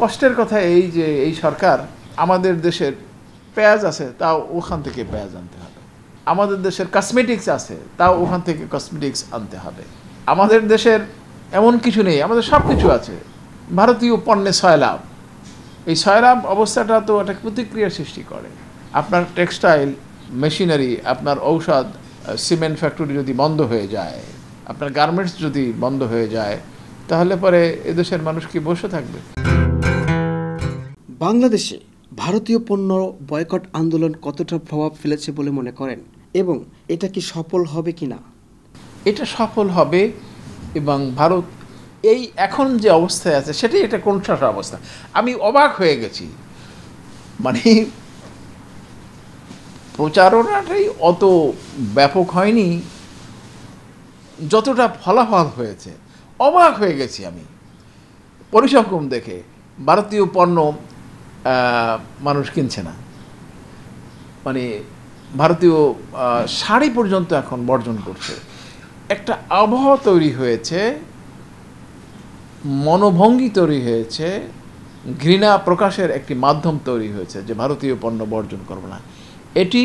কষ্টের কথা এই যে এই সরকার আমাদের দেশের পেঁয়াজ আছে তাও ওখান থেকে পেঁয়াজ আনতে হবে আমাদের দেশের কসমেটিক্স আছে তাও ওখান থেকে কসমেটিক্স আনতে হবে আমাদের দেশের এমন কিছু নেই আমাদের সব কিছু আছে ভারতীয় পণ্যে সয়লাভ এই সয়লাভ অবস্থাটা তো একটা প্রতিক্রিয়া সৃষ্টি করে আপনার টেক্সটাইল মেশিনারি আপনার ঔষধ সিমেন্ট ফ্যাক্টরি যদি বন্ধ হয়ে যায় আপনার গার্মেন্টস যদি বন্ধ হয়ে যায় তাহলে পরে এদেশের মানুষ কি বসে থাকবে বাংলাদেশে ভারতীয় পণ্য বয়কট আন্দোলন কতটা প্রভাব ফেলেছে বলে মনে করেন এবং এটা কি সফল হবে কি না এটা সফল হবে এবং ভারত এই এখন যে অবস্থায় আছে সেটাই এটা কোন অবস্থা আমি অবাক হয়ে গেছি মানে প্রচারণাটাই অত ব্যাপক হয়নি যতটা ফলাফল হয়েছে অবাক হয়ে গেছি আমি পরিসংখ্যম দেখে ভারতীয় পণ্য মানুষ কিনছে না মানে ভারতীয় শাড়ি পর্যন্ত এখন বর্জন করছে একটা আবহাওয়া তৈরি হয়েছে মনোভঙ্গি তৈরি হয়েছে ঘৃণা প্রকাশের একটি মাধ্যম তৈরি হয়েছে যে ভারতীয় পণ্য বর্জন করব না এটি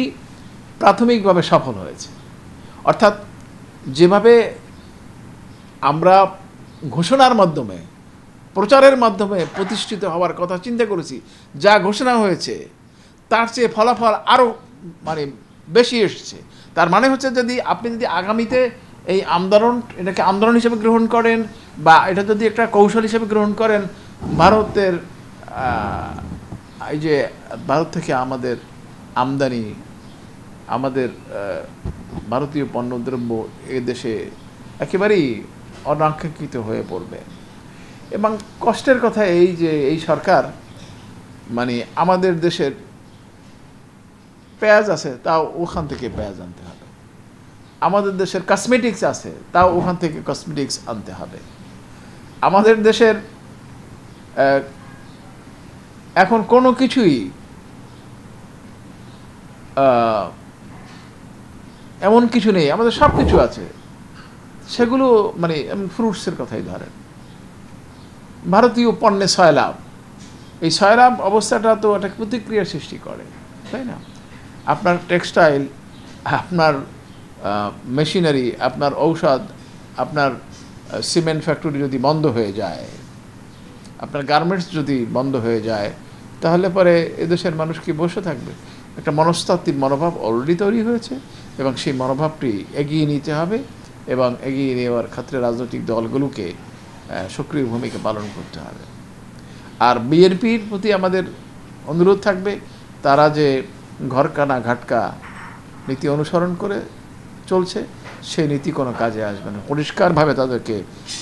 প্রাথমিকভাবে সফল হয়েছে অর্থাৎ যেভাবে আমরা ঘোষণার মাধ্যমে প্রচারের মাধ্যমে প্রতিষ্ঠিত হওয়ার কথা চিন্তা করেছি যা ঘোষণা হয়েছে তার চেয়ে ফলাফল আরও মানে বেশি এসছে তার মানে হচ্ছে যদি আপনি যদি আগামীতে এই আন্দোলন এটাকে আন্দোলন হিসেবে গ্রহণ করেন বা এটা যদি একটা কৌশল হিসেবে গ্রহণ করেন ভারতের এই যে ভারত থেকে আমাদের আমদানি আমাদের ভারতীয় পণ্যদ্রব্য এ দেশে একেবারেই অনাক্ষিত হয়ে পড়বে এবং কষ্টের কথা এই যে এই সরকার মানে আমাদের দেশের পেঁয়াজ আছে তাও ওখান থেকে পেঁয়াজ আনতে হবে আমাদের দেশের কসমেটিক্স আছে তাও ওখান থেকে কসমেটিক্স আনতে হবে আমাদের দেশের এখন কোনো কিছুই এমন কিছু নেই আমাদের সব কিছু আছে সেগুলো মানে ফ্রুটসের কথাই ধরেন ভারতীয় পণ্যে সয়লাভ এই সয়লাভ অবস্থাটা তো একটা প্রতিক্রিয়া সৃষ্টি করে তাই না আপনার টেক্সটাইল আপনার মেশিনারি আপনার ঔষধ আপনার সিমেন্ট ফ্যাক্টরি যদি বন্ধ হয়ে যায় আপনার গার্মেন্টস যদি বন্ধ হয়ে যায় তাহলে পরে এদেশের মানুষ কি বসে থাকবে একটা মনস্তাত্ত্বিক মনোভাব অলরেডি তৈরি হয়েছে এবং সেই মনোভাবটি এগিয়ে নিতে হবে এবং এগিয়ে নেওয়ার ক্ষেত্রে রাজনৈতিক দলগুলোকে সক্রিয় ভূমিকা পালন করতে হবে আর বিএনপির প্রতি আমাদের অনুরোধ থাকবে তারা যে ঘরকানা ঘাটকা নীতি অনুসরণ করে চলছে সেই নীতি কোনো কাজে আসবে না পরিষ্কারভাবে তাদেরকে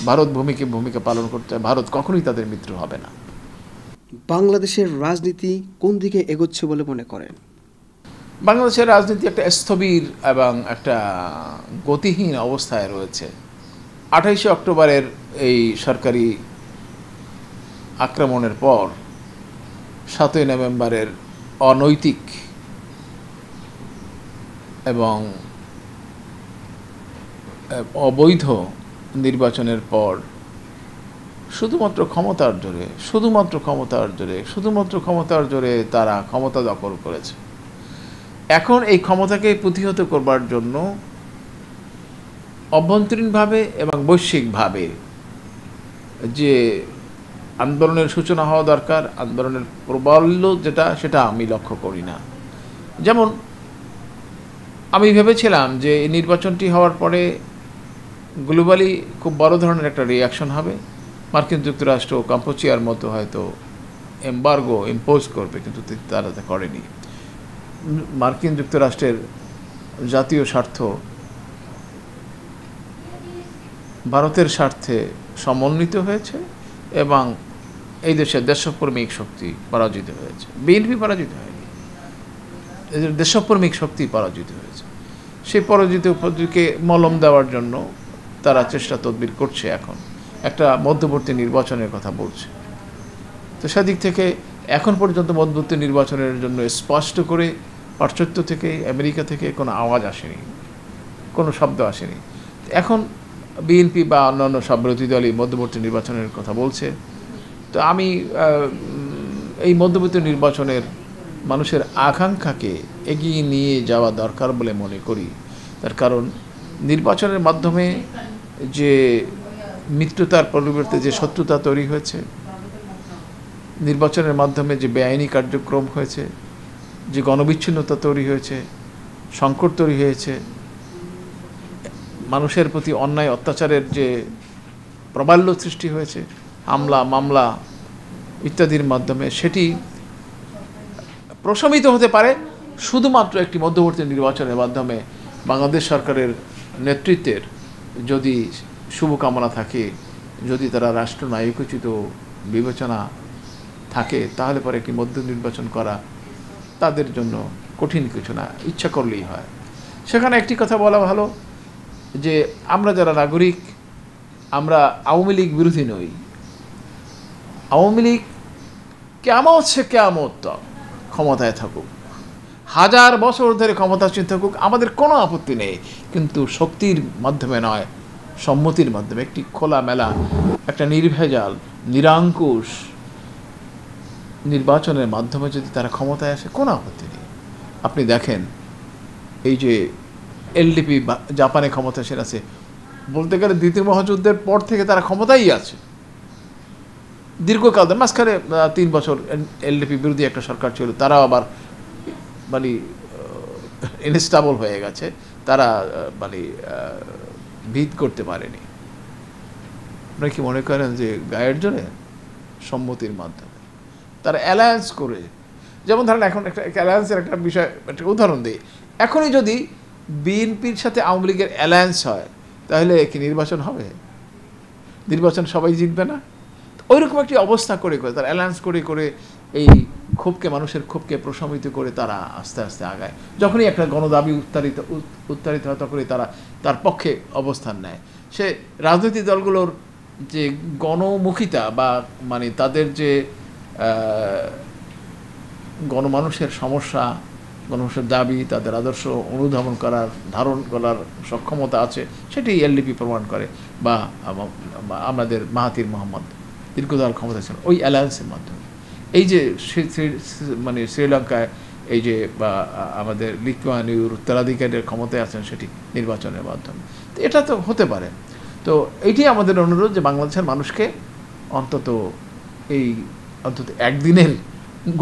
ভারত ভূমিকে ভূমিকা পালন করতে ভারত কখনোই তাদের মিত্র হবে না বাংলাদেশের রাজনীতি কোন দিকে এগোচ্ছে বলে মনে করেন বাংলাদেশের রাজনীতি একটা স্থবির এবং একটা গতিহীন অবস্থায় রয়েছে আঠাইশে অক্টোবরের এই সরকারি আক্রমণের পর সাতই নভেম্বরের অনৈতিক এবং অবৈধ নির্বাচনের পর শুধুমাত্র ক্ষমতার জোরে শুধুমাত্র ক্ষমতার জোরে শুধুমাত্র ক্ষমতার জোরে তারা ক্ষমতা দখল করেছে এখন এই ক্ষমতাকে প্রতিহত করবার জন্য অভ্যন্তরীণভাবে এবং বৈশ্বিকভাবে যে আন্দোলনের সূচনা হওয়া দরকার আন্দোলনের প্রবল্য যেটা সেটা আমি লক্ষ্য করি না যেমন আমি ভেবেছিলাম যে এই নির্বাচনটি হওয়ার পরে গ্লোবালি খুব বড় ধরনের একটা রিয়াকশন হবে মার্কিন যুক্তরাষ্ট্র কাম্পোচিয়ার মতো হয়তো এম্বার্গো ইম্পোজ করবে কিন্তু তারা তা করেনি মার্কিন যুক্তরাষ্ট্রের জাতীয় স্বার্থ ভারতের স্বার্থে সমন্বিত হয়েছে এবং এই দেশের দেশপ্রমিক শক্তি পরাজিত হয়েছে বিএনপি পরাজিত হয়নি এদের দেশপ্রমিক শক্তি পরাজিত হয়েছে সেই পরাজিত উপযোগীকে মলম দেওয়ার জন্য তারা চেষ্টা তদবির করছে এখন একটা মধ্যবর্তী নির্বাচনের কথা বলছে তো সেদিক থেকে এখন পর্যন্ত মধ্যবর্তী নির্বাচনের জন্য স্পষ্ট করে পাশ্চাত্য থেকে আমেরিকা থেকে কোনো আওয়াজ আসেনি কোনো শব্দ আসেনি এখন বিএনপি বা অন্যান্য সব বিরোধী দল এই মধ্যবর্তী নির্বাচনের কথা বলছে তো আমি এই মধ্যবর্তী নির্বাচনের মানুষের আকাঙ্ক্ষাকে এগিয়ে নিয়ে যাওয়া দরকার বলে মনে করি তার কারণ নির্বাচনের মাধ্যমে যে মিত্রতার পরিবর্তে যে শত্রুতা তৈরি হয়েছে নির্বাচনের মাধ্যমে যে বেআইনি কার্যক্রম হয়েছে যে গণবিচ্ছিন্নতা তৈরি হয়েছে সংকট তৈরি হয়েছে মানুষের প্রতি অন্যায় অত্যাচারের যে প্রবাল্য সৃষ্টি হয়েছে হামলা মামলা ইত্যাদির মাধ্যমে সেটি প্রশমিত হতে পারে শুধুমাত্র একটি মধ্যবর্তী নির্বাচনের মাধ্যমে বাংলাদেশ সরকারের নেতৃত্বের যদি শুভকামনা থাকে যদি তারা রাষ্ট্রনায়কোচিত বিবেচনা থাকে তাহলে পরে একটি মধ্য নির্বাচন করা তাদের জন্য কঠিন কিছু না ইচ্ছা করলেই হয় সেখানে একটি কথা বলা ভালো যে আমরা যারা নাগরিক আমরা আওয়ামী লীগ বিরোধী নই আওয়ামী লীগ কেমত সে কেমত ক্ষমতায় থাকুক হাজার বছর ধরে ক্ষমতাসীন থাকুক আমাদের কোনো আপত্তি নেই কিন্তু শক্তির মাধ্যমে নয় সম্মতির মাধ্যমে একটি খোলা মেলা একটা নির্ভেজাল নিরাঙ্কুশ নির্বাচনের মাধ্যমে যদি তারা ক্ষমতায় আসে কোনো আপত্তি নেই আপনি দেখেন এই যে এলডিপি জাপানে ক্ষমতাসীন আছে বলতে গেলে দ্বিতীয় মহাযুদ্ধের পর থেকে তারা ক্ষমতাই আছে দীর্ঘকাল মাঝখানে তিন বছর এলডিপি বিরোধী একটা সরকার ছিল তারা আবার মানে ইনস্টাবল হয়ে গেছে তারা মানে ভিত করতে পারেনি আপনারা কি মনে করেন যে গায়ের জন্যে সম্মতির মাধ্যমে তারা অ্যালায়েন্স করে যেমন ধরেন এখন একটা অ্যালায়েন্সের একটা বিষয় একটা উদাহরণ দিই এখনই যদি বিএনপির সাথে আওয়ামী লীগের অ্যালায়েন্স হয় তাহলে কি নির্বাচন হবে নির্বাচন সবাই জিতবে না ওইরকম একটি অবস্থা করে করে তার অ্যালায়েন্স করে করে এই ক্ষোভকে মানুষের ক্ষোভকে প্রশমিত করে তারা আস্তে আস্তে আগায় যখনই একটা গণদাবি উত্তারিত উত্তারিত হয় তখনই তারা তার পক্ষে অবস্থান নেয় সে রাজনৈতিক দলগুলোর যে গণমুখিতা বা মানে তাদের যে গণমানুষের সমস্যা গণমানুষের দাবি তাদের আদর্শ অনুধাবন করার ধারণ করার সক্ষমতা আছে সেটি এলডিপি প্রমাণ করে বা আমাদের মাহাতির মোহাম্মদ দীর্ঘদল ক্ষমতা ছিল ওই অ্যালায়েন্সের মাধ্যমে এই যে মানে শ্রীলঙ্কায় এই যে বা আমাদের লিকুয়ানিউর উত্তরাধিকারের ক্ষমতায় আছেন সেটি নির্বাচনের মাধ্যমে তো এটা তো হতে পারে তো এটি আমাদের অনুরোধ যে বাংলাদেশের মানুষকে অন্তত এই অন্তত একদিনের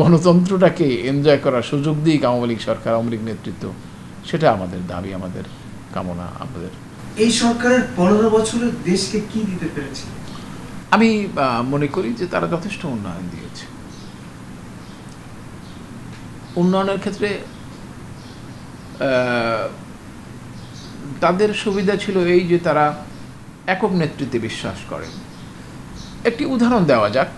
গণতন্ত্রটাকে এনজয় করার সুযোগ দিই আওয়ামী লীগ সরকার আওয়ামী লীগ নেতৃত্ব সেটা আমাদের দাবি আমাদের কামনা আমাদের এই সরকারের পনেরো বছরে দেশকে কি দিতে পেরেছে আমি মনে করি যে তারা যথেষ্ট উন্নয়ন দিয়েছে উন্নয়নের ক্ষেত্রে তাদের সুবিধা ছিল এই যে তারা একক নেতৃত্বে বিশ্বাস করেন একটি উদাহরণ দেওয়া যাক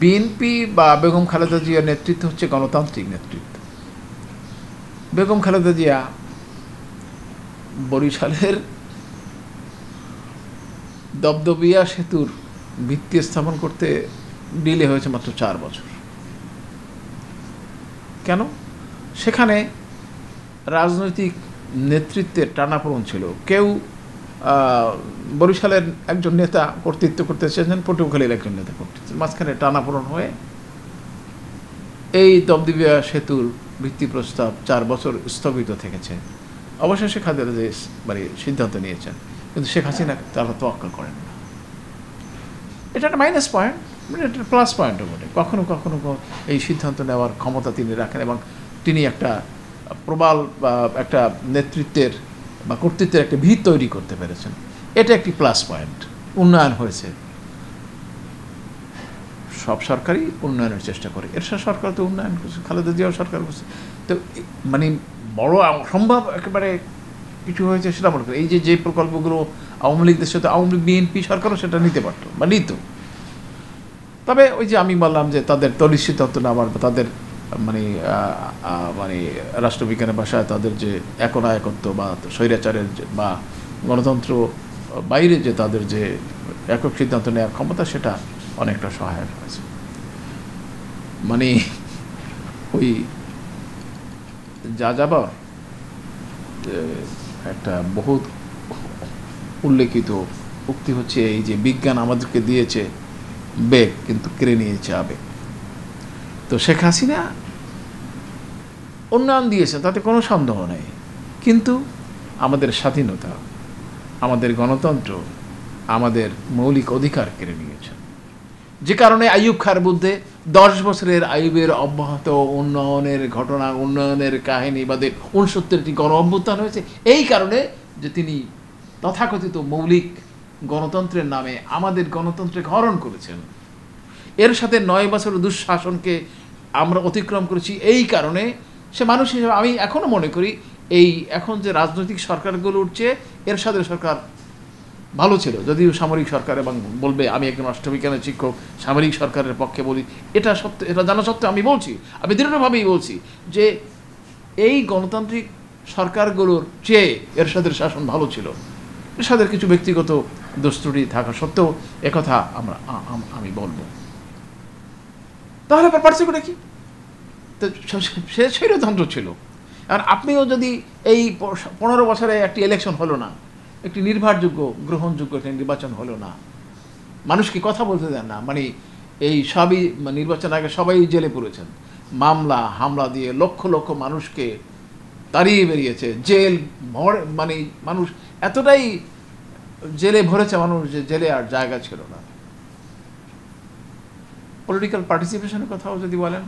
বিএনপি বা বেগম খালেদা জিয়ার নেতৃত্ব হচ্ছে গণতান্ত্রিক নেতৃত্ব বেগম খালেদা জিয়া বরিশালের দবদবিয়া সেতুর ভিত্তি স্থাপন করতে ডিলে হয়েছে মাত্র চার বছর কেন সেখানে রাজনৈতিক নেতৃত্বের টানাপোড়ন ছিল কেউ বরিশালের একজন নেতা কর্তৃত্ব করতে চেয়েছেন পটুয়াখালীর একজন নেতা কর্তৃত্ব মাঝখানে টানাপোড়ন হয়ে এই দবদিবিয়া সেতুর ভিত্তি প্রস্তাব চার বছর স্থগিত থেকেছে অবশেষে খাদের দেশ মানে সিদ্ধান্ত নিয়েছেন কিন্তু শেখ হাসিনা তারা তোয়াক্কা করেন না এটা একটা মাইনাস পয়েন্ট এটা প্লাস পয়েন্টও বটে কখনো কখনো এই সিদ্ধান্ত নেওয়ার ক্ষমতা তিনি রাখেন এবং তিনি একটা প্রবাল একটা নেতৃত্বের বা কর্তৃত্বের একটা ভিত তৈরি করতে পেরেছেন এটা একটি প্লাস পয়েন্ট উন্নয়ন হয়েছে সব সরকারই উন্নয়নের চেষ্টা করে এরশাদ সরকার তো উন্নয়ন করছে খালেদা জিয়াও সরকার করছে তো মানে বড় সম্ভব একেবারে কিছু হয়েছে সেটা মনে করি এই যে যে প্রকল্পগুলো আওয়ামী লীগদের সাথে আওয়ামী লীগ বিএনপি সরকারও সেটা নিতে পারতো বা নিত তবে ওই যে আমি বললাম যে তাদের তলিশিত হতো না বা তাদের মানে মানে রাষ্ট্রবিজ্ঞানের ভাষায় তাদের যে একনায়কত্ব বা স্বৈরাচারের বা গণতন্ত্র বাইরে যে তাদের যে একক সিদ্ধান্ত নেওয়ার ক্ষমতা সেটা অনেকটা সহায়ক হয়েছে মানে ওই যা যাবার একটা বহুত উল্লেখিত উক্তি হচ্ছে এই যে বিজ্ঞান আমাদেরকে দিয়েছে বেগ কিন্তু কেড়ে নিয়েছে আবেগ তো শেখ হাসিনা উন্নয়ন দিয়েছেন তাতে কোনো সন্দেহ নেই কিন্তু আমাদের স্বাধীনতা আমাদের গণতন্ত্র আমাদের মৌলিক অধিকার কেড়ে নিয়েছেন যে কারণে আয়ুব খার বুদ্ধে দশ বছরের আয়ুবের অব্যাহত উন্নয়নের ঘটনা উন্নয়নের কাহিনী বাদে উনসত্তরটি গণ অভ্যুত্থান হয়েছে এই কারণে যে তিনি তথাকথিত মৌলিক গণতন্ত্রের নামে আমাদের গণতন্ত্রে হরণ করেছেন এর সাথে নয় বছর দুঃশাসনকে আমরা অতিক্রম করেছি এই কারণে সে মানুষ হিসেবে আমি এখনও মনে করি এই এখন যে রাজনৈতিক সরকারগুলো উঠছে এর সাথে সরকার ভালো ছিল যদিও সামরিক সরকার এবং বলবে আমি একজন অষ্টবিজ্ঞানের শিক্ষক সামরিক সরকারের পক্ষে বলি এটা সত্য এটা জানা সত্ত্বেও আমি বলছি আমি দৃঢ়ভাবেই বলছি যে এই গণতান্ত্রিক সরকারগুলোর চেয়ে এরশাদের শাসন ভালো ছিল এরশাদের কিছু ব্যক্তিগত দোস্তুটি থাকা সত্ত্বেও একথা আমরা আমি বলবো তাহলে আবার করে কি তো সে স্বৈরতন্ত্র ছিল আর আপনিও যদি এই পনেরো বছরে একটি ইলেকশন হলো না একটি নির্ভরযোগ্য গ্রহণযোগ্য একটি নির্বাচন হলো না মানুষ কি কথা বলতে দেন না মানে এই সবই নির্বাচন আগে সবাই জেলে পড়েছেন মামলা হামলা দিয়ে লক্ষ লক্ষ মানুষকে তাড়িয়ে বেরিয়েছে জেল ভরে মানে মানুষ এতটাই জেলে ভরেছে মানুষ যে জেলে আর জায়গা ছিল না পলিটিক্যাল পার্টিসিপেশনের কথাও যদি বলেন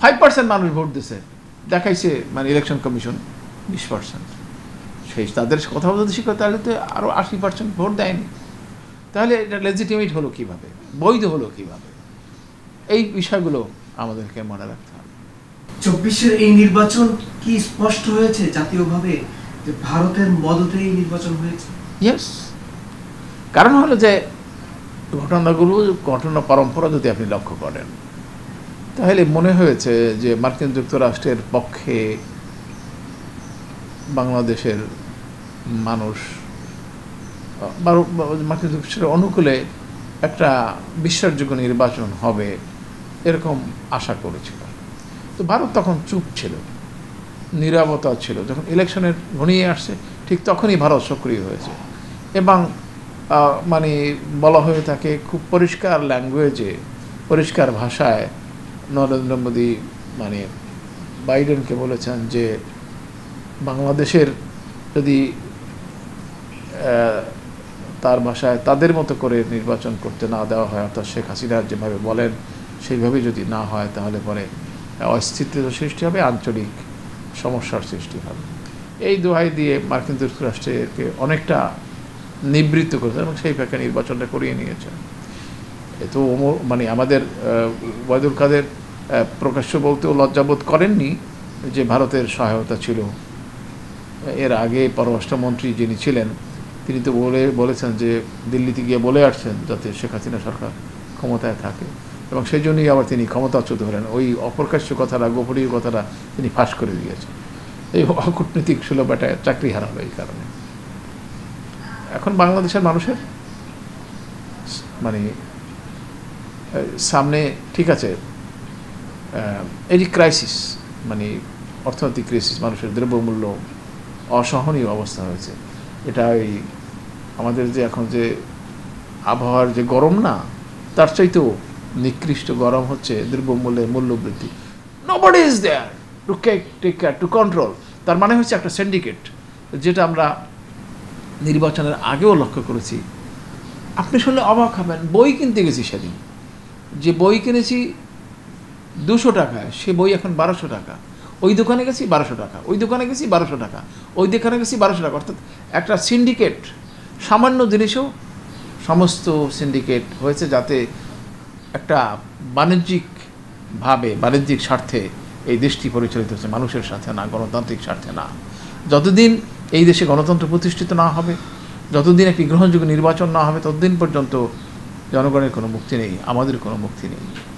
ফাইভ পার্সেন্ট মানুষ ভোট দিছে দেখাইছে মানে ইলেকশন কমিশন বিশ পার্সেন্ট সেই তাদের কথাও যদি শিখে তাহলে তো আরও আশি পার্সেন্ট ভোট দেয়নি তাহলে এটা লেজিটিমেট হলো কীভাবে বৈধ হলো কীভাবে এই বিষয়গুলো আমাদেরকে মনে রাখতে হবে চব্বিশের এই নির্বাচন কি স্পষ্ট হয়েছে জাতীয়ভাবে যে ভারতের মদতে এই নির্বাচন হয়েছে ইয়েস কারণ হলো যে ঘটনাগুলো ঘটনা পরম্পরা যদি আপনি লক্ষ্য করেন তাহলে মনে হয়েছে যে মার্কিন যুক্তরাষ্ট্রের পক্ষে বাংলাদেশের মানুষ মার্কিন যুক্তরাষ্ট্রের অনুকূলে একটা বিশ্বাসযোগ্য নির্বাচন হবে এরকম আশা করেছিল তো ভারত তখন চুপ ছিল নিরাপত্তা ছিল যখন ইলেকশনের ঘনিয়ে আসছে ঠিক তখনই ভারত সক্রিয় হয়েছে এবং মানে বলা হয়ে থাকে খুব পরিষ্কার ল্যাঙ্গুয়েজে পরিষ্কার ভাষায় নরেন্দ্র মোদী মানে বাইডেনকে বলেছেন যে বাংলাদেশের যদি তার ভাষায় তাদের মতো করে নির্বাচন করতে না দেওয়া হয় অর্থাৎ শেখ হাসিনা যেভাবে বলেন সেইভাবে যদি না হয় তাহলে পরে অস্থিত্ব সৃষ্টি হবে আঞ্চলিক সমস্যার সৃষ্টি হবে এই দোহাই দিয়ে মার্কিন যুক্তরাষ্ট্রকে অনেকটা নিবৃত্ত করেছেন এবং সেই প্যাকে নির্বাচনটা করিয়ে নিয়েছেন এ তো মানে আমাদের ওয়াইদুল কাদের প্রকাশ্য বলতেও লজ্জাবোধ করেননি যে ভারতের সহায়তা ছিল এর আগে পররাষ্ট্রমন্ত্রী যিনি ছিলেন তিনি তো বলে বলেছেন যে দিল্লিতে গিয়ে বলে আসছেন যাতে শেখ হাসিনা সরকার ক্ষমতায় থাকে এবং সেই জন্যই আবার তিনি ক্ষমতাচ্যুত হলেন ওই অপ্রকাশ্য কথাটা গোপনীয় কথাটা তিনি ফাঁস করে দিয়েছেন এই অকূটনৈতিক সুলভ একটা চাকরি হারালো এই কারণে এখন বাংলাদেশের মানুষের মানে সামনে ঠিক আছে এই ক্রাইসিস মানে অর্থনৈতিক ক্রাইসিস মানুষের দ্রব্যমূল্য অসহনীয় অবস্থা হয়েছে এটা ওই আমাদের যে এখন যে আবহাওয়ার যে গরম না তার চাইতেও নিকৃষ্ট গরম হচ্ছে দ্রব্যমূল্যের মূল্যবৃদ্ধি nobody is there to take care to control তার মানে হচ্ছে একটা সিন্ডিকেট যেটা আমরা নির্বাচনের আগেও লক্ষ্য করেছি আপনি শুনলে অবাক হবেন বই কিনতে গেছি সেদিন যে বই কিনেছি দুশো টাকায় সে বই এখন বারোশো টাকা ওই দোকানে গেছি বারোশো টাকা ওই দোকানে গেছি বারোশো টাকা ওই দোকানে গেছি বারোশো টাকা অর্থাৎ একটা সিন্ডিকেট সামান্য জিনিসও সমস্ত সিন্ডিকেট হয়েছে যাতে একটা বাণিজ্যিকভাবে বাণিজ্যিক স্বার্থে এই দেশটি পরিচালিত হচ্ছে মানুষের সাথে না গণতান্ত্রিক স্বার্থে না যতদিন এই দেশে গণতন্ত্র প্রতিষ্ঠিত না হবে যতদিন একটি গ্রহণযোগ্য নির্বাচন না হবে ততদিন পর্যন্ত জনগণের কোনো মুক্তি নেই আমাদের কোনো মুক্তি নেই